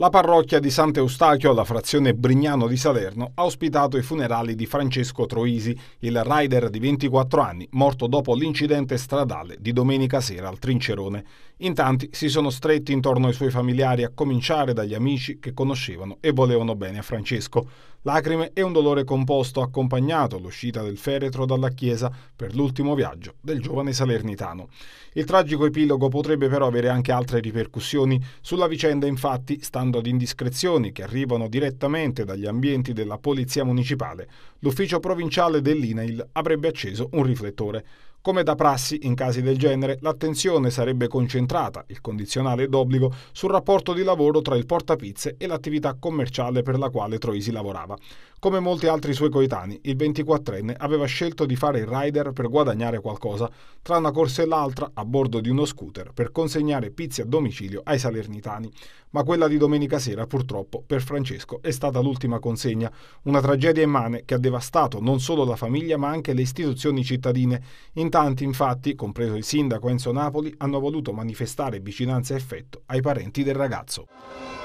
La parrocchia di Sant'Eustachio, alla frazione Brignano di Salerno, ha ospitato i funerali di Francesco Troisi, il rider di 24 anni, morto dopo l'incidente stradale di domenica sera al Trincerone. In tanti si sono stretti intorno ai suoi familiari, a cominciare dagli amici che conoscevano e volevano bene a Francesco lacrime e un dolore composto accompagnato l'uscita del feretro dalla chiesa per l'ultimo viaggio del giovane salernitano. Il tragico epilogo potrebbe però avere anche altre ripercussioni sulla vicenda, infatti, stando ad indiscrezioni che arrivano direttamente dagli ambienti della polizia municipale, l'ufficio provinciale dell'INAIL avrebbe acceso un riflettore. Come da prassi in casi del genere, l'attenzione sarebbe concentrata, il condizionale d'obbligo, sul rapporto di lavoro tra il portapizze e l'attività commerciale per la quale Troisi lavorava. Come molti altri suoi coetanei, il 24enne aveva scelto di fare il rider per guadagnare qualcosa, tra una corsa e l'altra, a bordo di uno scooter, per consegnare pizze a domicilio ai salernitani. Ma quella di domenica sera, purtroppo, per Francesco è stata l'ultima consegna, una tragedia immane che ha devastato non solo la famiglia ma anche le istituzioni cittadine, in tanti, infatti, compreso il sindaco Enzo Napoli, hanno voluto manifestare vicinanza e affetto ai parenti del ragazzo.